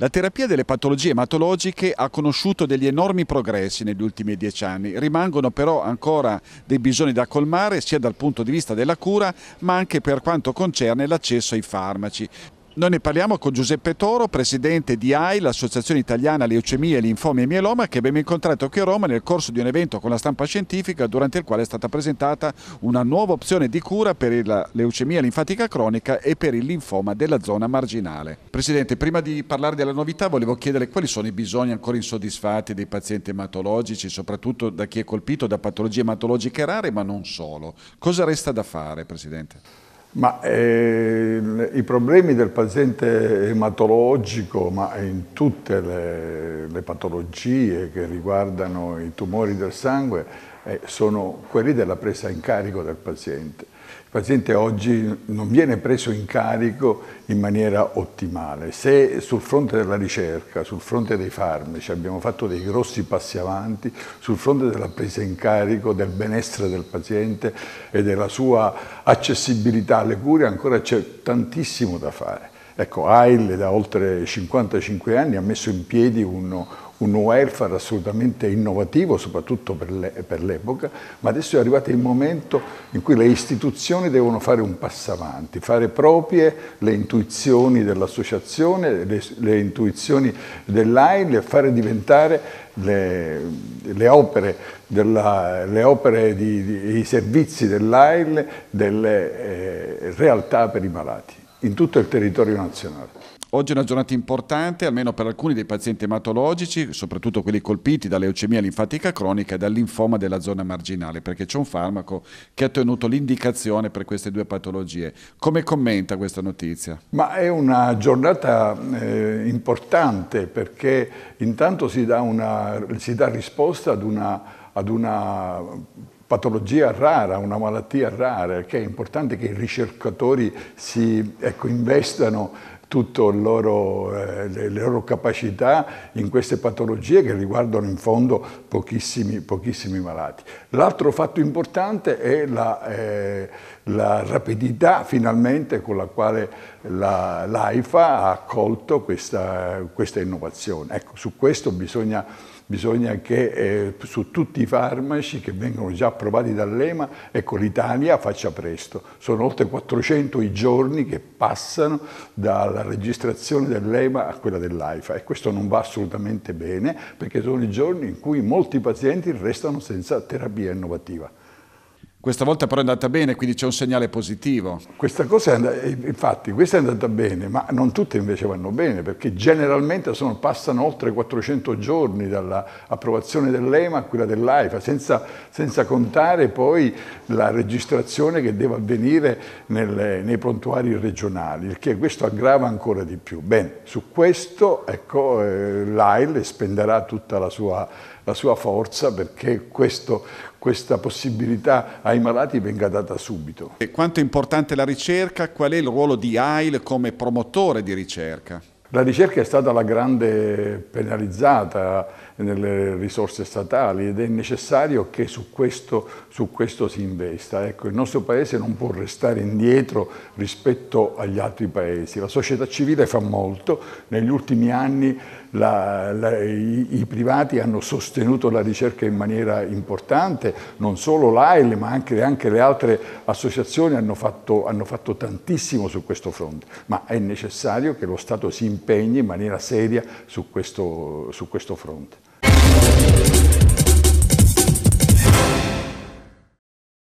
La terapia delle patologie ematologiche ha conosciuto degli enormi progressi negli ultimi dieci anni, rimangono però ancora dei bisogni da colmare sia dal punto di vista della cura ma anche per quanto concerne l'accesso ai farmaci. Noi ne parliamo con Giuseppe Toro, presidente di AI, l'Associazione Italiana Leucemia, Linfomi e Mieloma, che abbiamo incontrato qui a Roma nel corso di un evento con la stampa scientifica durante il quale è stata presentata una nuova opzione di cura per la leucemia linfatica cronica e per il linfoma della zona marginale. Presidente, prima di parlare della novità volevo chiedere quali sono i bisogni ancora insoddisfatti dei pazienti ematologici, soprattutto da chi è colpito da patologie ematologiche rare, ma non solo. Cosa resta da fare, Presidente? Ma eh, i problemi del paziente ematologico, ma in tutte le, le patologie che riguardano i tumori del sangue, eh, sono quelli della presa in carico del paziente. Il paziente oggi non viene preso in carico in maniera ottimale. Se sul fronte della ricerca, sul fronte dei farmaci abbiamo fatto dei grossi passi avanti, sul fronte della presa in carico del benessere del paziente e della sua accessibilità alle cure ancora c'è tantissimo da fare. Ecco, AIL da oltre 55 anni ha messo in piedi uno, un welfare assolutamente innovativo, soprattutto per, l'epoca, ma adesso è arrivato il momento in cui le istituzioni devono fare un passo avanti, fare proprie le intuizioni dell'associazione, le, le, intuizioni dell'AIL, e fare diventare le, le opere, della, le opere di, di, i servizi dell'AIL delle eh, realtà per i malati in tutto il territorio nazionale. Oggi è una giornata importante, almeno per alcuni dei pazienti ematologici, soprattutto quelli colpiti da leucemia linfatica cronica e dal linfoma della zona marginale, perché c'è un farmaco che ha ottenuto l'indicazione per queste due patologie. Come commenta questa notizia? Ma è una giornata eh, importante perché intanto si dà, una, si dà risposta ad una, ad una patologia rara, una malattia rara, che è importante che i ricercatori si ecco, investano tutte eh, le, loro capacità in queste patologie che riguardano in fondo pochissimi, pochissimi malati. L'altro fatto importante è la, eh, la, rapidità finalmente con la quale la, l'AIFA ha accolto questa, questa innovazione. Ecco, su questo bisogna bisogna che eh, su tutti i farmaci che vengono già approvati dall'EMA, ecco l'Italia faccia presto. Sono oltre 400 i giorni che passano dalla registrazione dell'EMA a quella dell'AIFA e questo non va assolutamente bene perché sono i giorni in cui molti pazienti restano senza terapia innovativa. Questa volta però è andata bene, quindi c'è un segnale positivo. Questa cosa è andata, infatti, questa è andata bene, ma non tutte invece vanno bene, perché generalmente sono, passano oltre 400 giorni dall'approvazione dell'EMA a quella dell'AIFA, senza, senza, contare poi la registrazione che deve avvenire nelle, nei prontuari regionali, il che questo aggrava ancora di più. Bene, su questo ecco, eh, l'AIL spenderà tutta la sua la sua forza perché questo, questa possibilità ai malati venga data subito. E quanto è importante la ricerca? Qual è il ruolo di AIL come promotore di ricerca? La ricerca è stata la grande penalizzata nelle risorse statali ed è necessario che su questo, su questo si investa. Ecco, il nostro Paese non può restare indietro rispetto agli altri Paesi. La società civile fa molto. Negli ultimi anni la, la, i, i, privati hanno sostenuto la ricerca in maniera importante. Non solo l'AIL ma anche, anche, le altre associazioni hanno fatto, hanno fatto tantissimo su questo fronte. Ma è necessario che lo Stato si impegni impegni in maniera seria su questo, su questo fronte.